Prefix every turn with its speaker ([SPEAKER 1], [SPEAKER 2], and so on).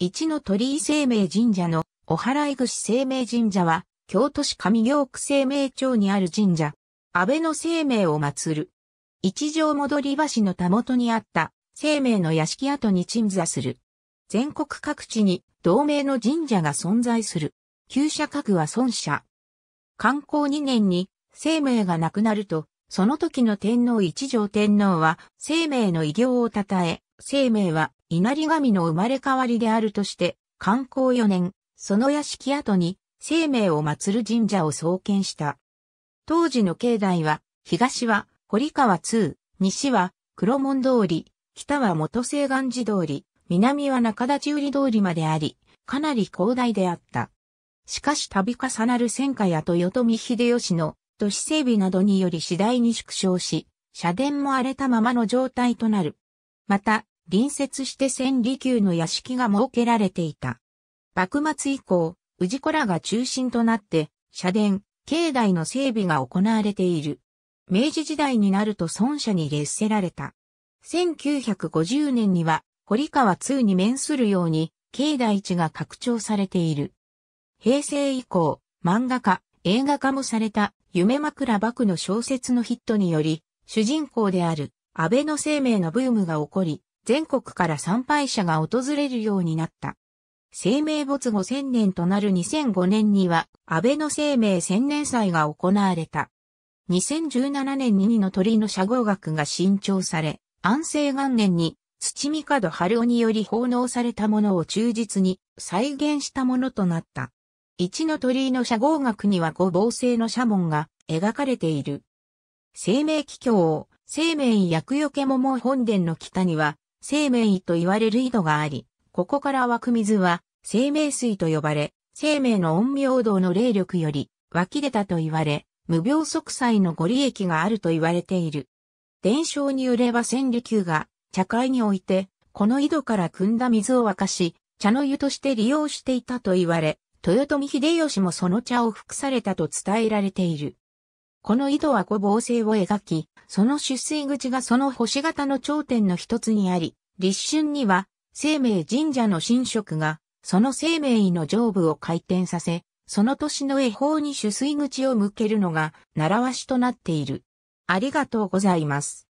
[SPEAKER 1] 一の鳥居生命神社のお祓い串生命神社は、京都市上京区生命町にある神社、安倍の生命を祀る。一条戻り橋のたもとにあった生命の屋敷跡に鎮座する。全国各地に同盟の神社が存在する。旧社格は孫社。観光2年に生命が亡くなると、その時の天皇一条天皇は生命の偉業を称え、生命は稲荷神の生まれ変わりであるとして、観光4年、その屋敷跡に、生命を祀る神社を創建した。当時の境内は、東は堀川通、西は黒門通り、北は元西岸寺通り、南は中立売通りまであり、かなり広大であった。しかし度重なる戦火や豊臣秀吉の都市整備などにより次第に縮小し、社殿も荒れたままの状態となる。また、隣接して千里宮の屋敷が設けられていた。幕末以降、氏子らが中心となって、社殿、境内の整備が行われている。明治時代になると孫社に列せられた。1950年には、堀川2に面するように、境内地が拡張されている。平成以降、漫画家、映画化もされた、夢枕幕の小説のヒットにより、主人公である、安倍の生命のブームが起こり、全国から参拝者が訪れるようになった。生命没後千年となる2005年には、安倍の生命千年祭が行われた。2017年に2の鳥の社号学が新調され、安政元年に土見門春夫により奉納されたものを忠実に再現したものとなった。一の鳥居の社号学には五房星の社門が描かれている。生命気境生命薬よけもも本殿の北には生命井と言われる井戸があり、ここから湧く水は生命水と呼ばれ、生命の陰陽道の霊力より湧き出たと言われ、無病息災のご利益があると言われている。伝承によれば千里宮が茶会において、この井戸から汲んだ水を沸かし、茶の湯として利用していたと言われ、豊臣秀吉もその茶を服されたと伝えられている。この井戸は五芒星を描き、その出水口がその星型の頂点の一つにあり、立春には、生命神社の神職が、その生命の上部を回転させ、その年の恵方に取水口を向けるのが、習わしとなっている。ありがとうございます。